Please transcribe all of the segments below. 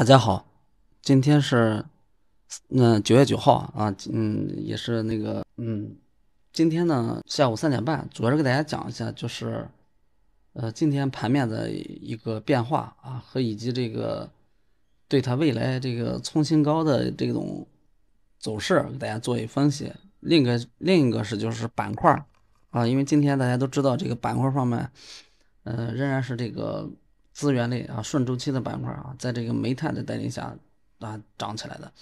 大家好，今天是嗯九月九号啊，嗯，也是那个，嗯，今天呢下午三点半，主要是给大家讲一下，就是呃今天盘面的一个变化啊，和以及这个对它未来这个冲新高的这种走势，给大家做一分析。另一个另一个是就是板块啊，因为今天大家都知道这个板块方面，呃仍然是这个。资源类啊，顺周期的板块啊，在这个煤炭的带领下啊涨起来的，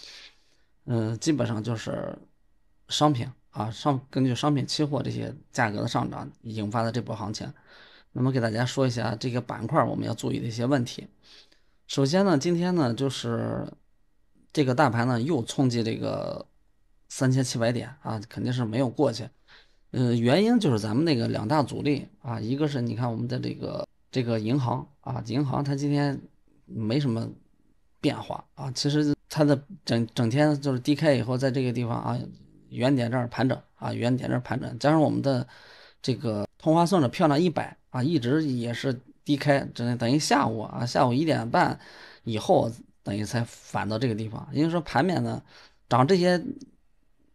嗯，基本上就是商品啊，上根据商品期货这些价格的上涨引发的这波行情。那么给大家说一下这个板块我们要注意的一些问题。首先呢，今天呢就是这个大盘呢又冲击这个三千七百点啊，肯定是没有过去。嗯，原因就是咱们那个两大阻力啊，一个是你看我们的这个。这个银行啊，银行它今天没什么变化啊。其实它的整整天就是低开以后，在这个地方啊，原点这儿盘整啊，原点这儿盘整，加上我们的这个通花顺的漂亮一百啊，一直也是低开，等等于下午啊，下午一点半以后等于才反到这个地方。因为说盘面呢，涨这些。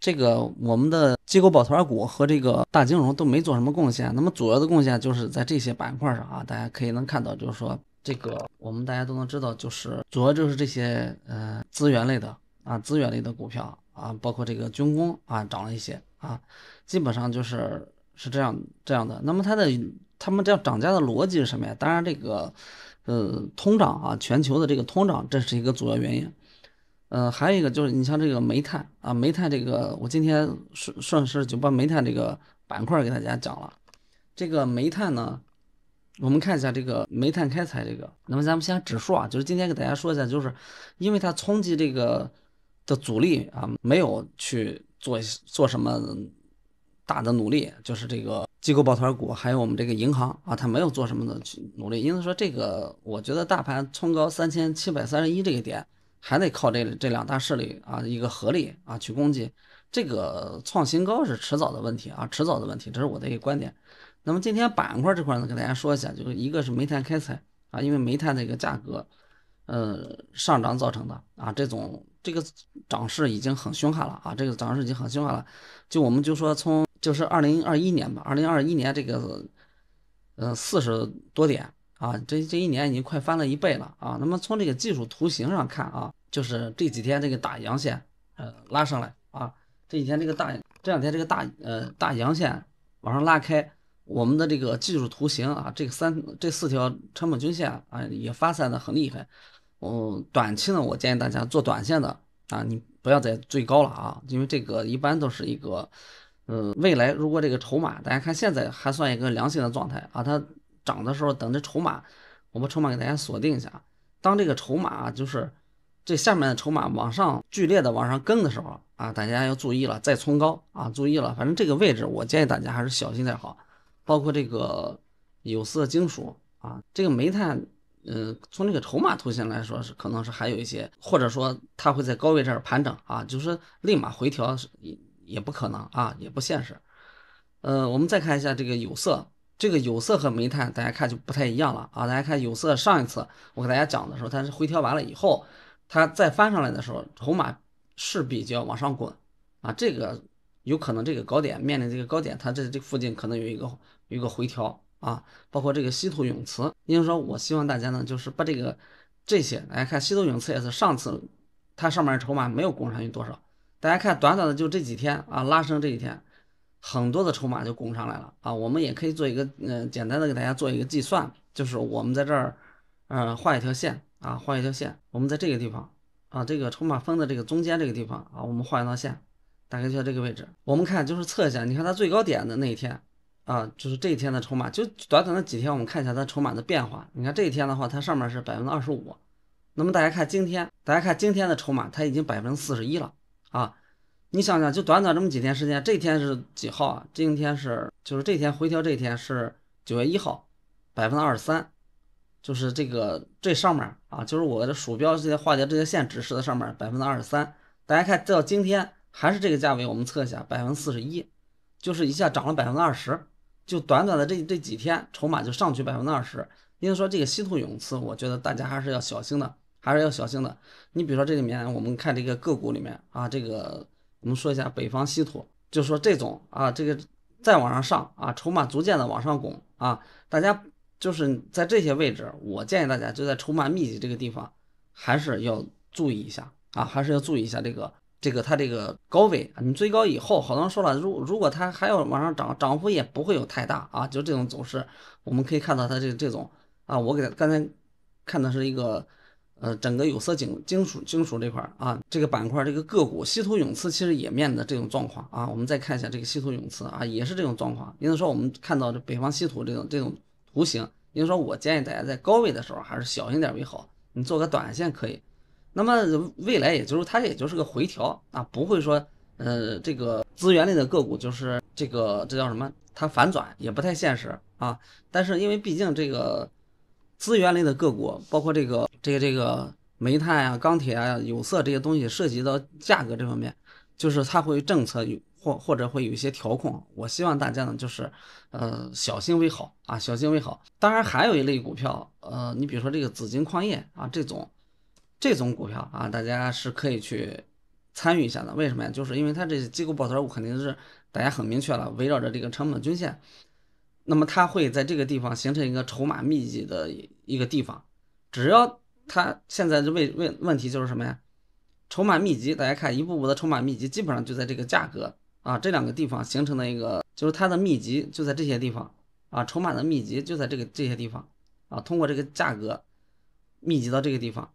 这个我们的机构抱团股和这个大金融都没做什么贡献，那么主要的贡献就是在这些板块上啊，大家可以能看到，就是说这个我们大家都能知道，就是主要就是这些呃资源类的啊，资源类的股票啊，包括这个军工啊涨了一些啊，基本上就是是这样这样的。那么它的它们这样涨价的逻辑是什么呀？当然这个呃通胀啊，全球的这个通胀这是一个主要原因。嗯，还有一个就是你像这个煤炭啊，煤炭这个，我今天顺顺势就把煤炭这个板块给大家讲了。这个煤炭呢，我们看一下这个煤炭开采这个。那么咱们先指数啊，就是今天给大家说一下，就是因为它冲击这个的阻力啊，没有去做做什么大的努力，就是这个机构抱团股还有我们这个银行啊，它没有做什么的去努力。因此说这个，我觉得大盘冲高三千七百三十一这个点。还得靠这这两大势力啊，一个合力啊去攻击，这个创新高是迟早的问题啊，迟早的问题，这是我的一个观点。那么今天板块这块呢，给大家说一下，就是一个是煤炭开采啊，因为煤炭的一个价格呃上涨造成的啊，这种这个涨势已经很凶悍了啊，这个涨势已经很凶悍了。就我们就说从就是二零二一年吧，二零二一年这个呃，四十多点。啊，这这一年已经快翻了一倍了啊！那么从这个技术图形上看啊，就是这几天这个大阳线，呃，拉上来啊，这几天这个大这两天这个大呃大阳线往上拉开，我们的这个技术图形啊，这个三这四条成本均线啊也发散的很厉害。嗯，短期呢，我建议大家做短线的啊，你不要再最高了啊，因为这个一般都是一个，呃，未来如果这个筹码，大家看现在还算一个良性的状态啊，它。涨的时候，等这筹码，我把筹码给大家锁定一下。当这个筹码就是这下面的筹码往上剧烈的往上跟的时候啊，大家要注意了，再冲高啊，注意了，反正这个位置我建议大家还是小心点好。包括这个有色金属啊，这个煤炭，嗯，从这个筹码图形来说是可能是还有一些，或者说它会在高位这儿盘整啊，就是立马回调是也也不可能啊，也不现实。呃，我们再看一下这个有色。这个有色和煤炭，大家看就不太一样了啊！大家看有色，上一次我给大家讲的时候，它是回调完了以后，它再翻上来的时候，筹码势必就要往上滚啊。这个有可能这个高点面临这个高点，它这这附近可能有一个有一个回调啊。包括这个稀土永磁，因为说我希望大家呢，就是把这个这些，大家看稀土永磁也是上次它上面筹码没有供上去多少，大家看短短的就这几天啊拉升这几天。很多的筹码就拱上来了啊，我们也可以做一个，嗯，简单的给大家做一个计算，就是我们在这儿，嗯，画一条线啊，画一条线，我们在这个地方啊，这个筹码峰的这个中间这个地方啊，我们画一道线，大概就在这个位置。我们看就是测一下，你看它最高点的那一天啊，就是这一天的筹码，就短短的几天，我们看一下它筹码的变化。你看这一天的话，它上面是百分之二十五，那么大家看今天，大家看今天的筹码，它已经百分之四十一了啊。你想想，就短短这么几天时间，这天是几号啊？今天是，就是这天回调，这天是九月一号，百分之二十三，就是这个这上面啊，就是我的鼠标这些画的这些线指示的上面百分之二十三。大家看，到今天还是这个价位，我们测一下，百分之四十一，就是一下涨了百分之二十，就短短的这这几天，筹码就上去百分之二十。因为说，这个稀土永磁，我觉得大家还是要小心的，还是要小心的。你比如说这里面，我们看这个个股里面啊，这个。我们说一下北方稀土，就说这种啊，这个再往上上啊，筹码逐渐的往上拱啊，大家就是在这些位置，我建议大家就在筹码密集这个地方，还是要注意一下啊，还是要注意一下这个这个它这个高位啊，你最高以后，好多人说了，如如果它还要往上涨，涨幅也不会有太大啊，就这种走势，我们可以看到它这这种啊，我给刚才看的是一个。呃，整个有色金金属金属这块儿啊，这个板块这个个股稀土永磁其实也面的这种状况啊。我们再看一下这个稀土永磁啊，也是这种状况。因此说，我们看到这北方稀土这种这种图形，因此说，我建议大家在高位的时候还是小心点儿为好。你做个短线可以，那么未来也就是它也就是个回调啊，不会说呃这个资源类的个股就是这个这叫什么？它反转也不太现实啊。但是因为毕竟这个。资源类的个股，包括这个、这个、这个煤炭啊、钢铁啊、有色这些东西，涉及到价格这方面，就是它会政策有或或者会有一些调控。我希望大家呢，就是呃小心为好啊，小心为好。当然还有一类股票，呃，你比如说这个紫金矿业啊，这种这种股票啊，大家是可以去参与一下的。为什么呀？就是因为它这些机构抱团股肯定是大家很明确了，围绕着这个成本均线。那么它会在这个地方形成一个筹码密集的一个地方，只要它现在就问问问题就是什么呀？筹码密集，大家看一步步的筹码密集，基本上就在这个价格啊这两个地方形成的一个，就是它的密集就在这些地方啊，筹码的密集就在这个这些地方啊，通过这个价格密集到这个地方。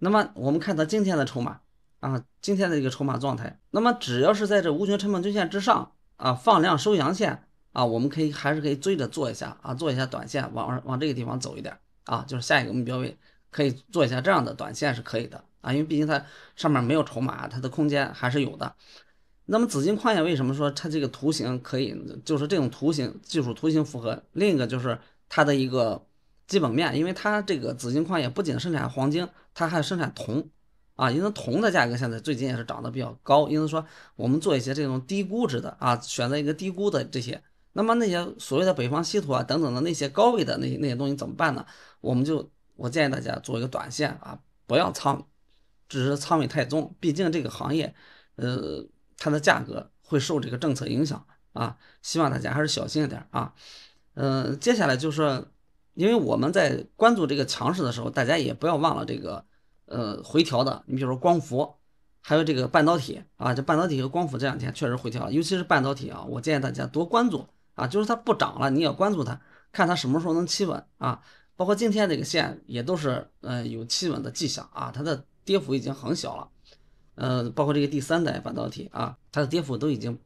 那么我们看它今天的筹码啊，今天的一个筹码状态，那么只要是在这无穷成本均线之上啊放量收阳线。啊，我们可以还是可以追着做一下啊，做一下短线，往往这个地方走一点啊，就是下一个目标位可以做一下这样的短线是可以的啊，因为毕竟它上面没有筹码，它的空间还是有的。那么紫金矿业为什么说它这个图形可以？就是这种图形技术图形符合，另一个就是它的一个基本面，因为它这个紫金矿业不仅生产黄金，它还生产铜啊，因为铜的价格现在最近也是涨得比较高，因此说我们做一些这种低估值的啊，选择一个低估的这些。那么那些所谓的北方稀土啊等等的那些高位的那些那些东西怎么办呢？我们就我建议大家做一个短线啊，不要仓，只是仓位太重，毕竟这个行业，呃，它的价格会受这个政策影响啊，希望大家还是小心一点啊。嗯，接下来就是因为我们在关注这个强势的时候，大家也不要忘了这个呃回调的。你比如说光伏，还有这个半导体啊，这半导体和光伏这两天确实回调，尤其是半导体啊，我建议大家多关注。啊，就是它不涨了，你要关注它，看它什么时候能企稳啊。包括今天这个线也都是，嗯，有企稳的迹象啊。它的跌幅已经很小了，嗯，包括这个第三代半导体啊，它的跌幅都已经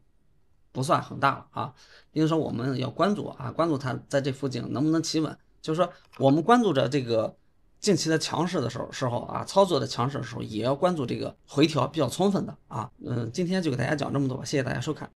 不算很大了啊。因为说我们要关注啊，关注它在这附近能不能企稳。就是说我们关注着这个近期的强势的时候时候啊，操作的强势的时候，也要关注这个回调比较充分的啊。嗯，今天就给大家讲这么多吧，谢谢大家收看。